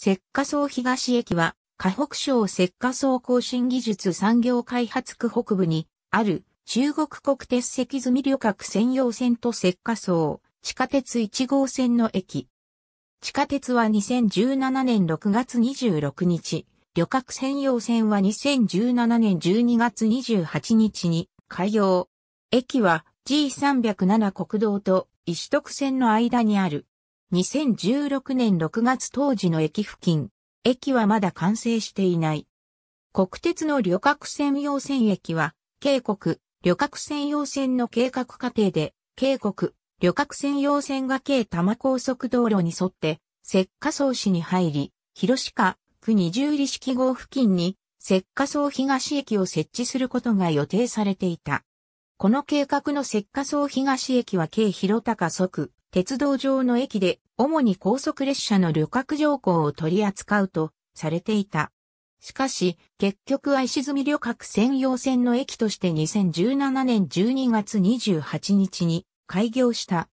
石化層東駅は、河北省石化層更新技術産業開発区北部にある中国国鉄石積旅客専用線と石化層地下鉄1号線の駅。地下鉄は2017年6月26日、旅客専用線は2017年12月28日に開業。駅は G307 国道と石徳線の間にある2016年6月当時の駅付近。駅はまだ完成していない。国鉄の旅客専用線駅は、渓谷、旅客専用線の計画過程で、渓谷、旅客専用線が京多摩高速道路に沿って、石化層市に入り、広鹿区二十里式号付近に、石化層東駅を設置することが予定されていた。この計画の石化層東駅は京広高速、鉄道上の駅で主に高速列車の旅客乗降を取り扱うとされていた。しかし、結局石積み旅客専用線の駅として2017年12月28日に開業した。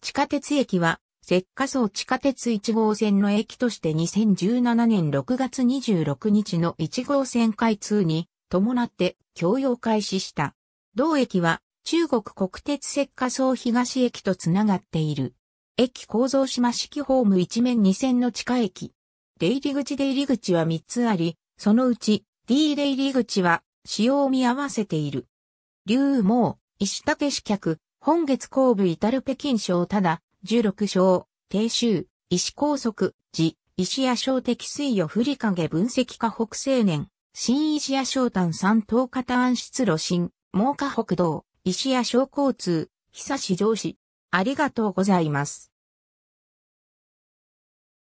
地下鉄駅は、石化層地下鉄1号線の駅として2017年6月26日の1号線開通に伴って供用開始した。同駅は中国国鉄石化層東駅とつながっている。駅構造島式ホーム一面2線の地下駅。出入り口出入り口は3つあり、そのうち D 出入り口は使用を見合わせている。竜毛、石竹市客、本月後部至る北京省ただ、16省、低州、石高速、寺、石屋省的水与振りかげ分析家北青年、新石屋省丹三東方安室路新、毛下北道。石屋商交通、久し上司。ありがとうございます。